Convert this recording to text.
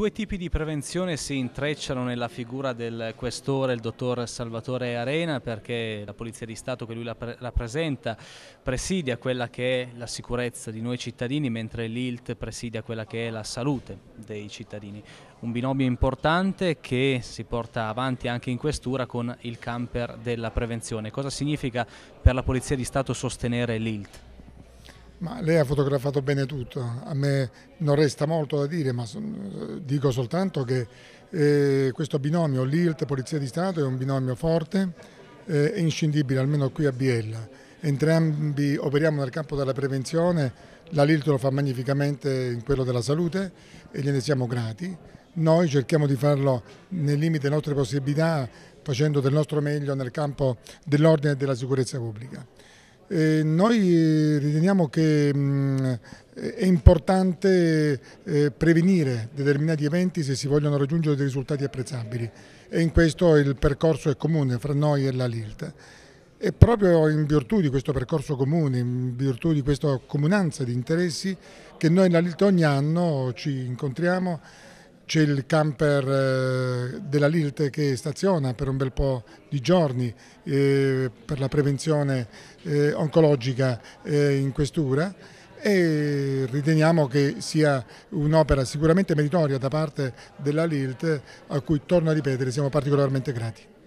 due tipi di prevenzione si intrecciano nella figura del questore, il dottor Salvatore Arena, perché la Polizia di Stato che lui rappresenta presidia quella che è la sicurezza di noi cittadini, mentre l'ILT presidia quella che è la salute dei cittadini. Un binomio importante che si porta avanti anche in questura con il camper della prevenzione. Cosa significa per la Polizia di Stato sostenere l'ILT? Ma lei ha fotografato bene tutto, a me non resta molto da dire, ma eh, dico soltanto che eh, questo binomio LILT Polizia di Stato è un binomio forte eh, e eh, inscindibile, almeno qui a Biella. Entrambi operiamo nel campo della prevenzione, la LILT lo fa magnificamente in quello della salute e gliene siamo grati. Noi cerchiamo di farlo nel limite delle nostre possibilità facendo del nostro meglio nel campo dell'ordine e della sicurezza pubblica. Eh, noi eh, riteniamo che mh, mm, è importante eh, prevenire determinati eventi se si vogliono raggiungere dei risultati apprezzabili e in questo il percorso è comune fra noi e la LILT. E proprio in virtù di questo percorso comune, in virtù di questa comunanza di interessi, che noi la LILT ogni anno ci incontriamo c'è il camper eh, della Lilt che staziona per un bel po' di giorni eh, per la prevenzione eh, oncologica in questura e riteniamo che sia un'opera sicuramente meritoria da parte della Lilt a cui torno a ripetere siamo particolarmente grati.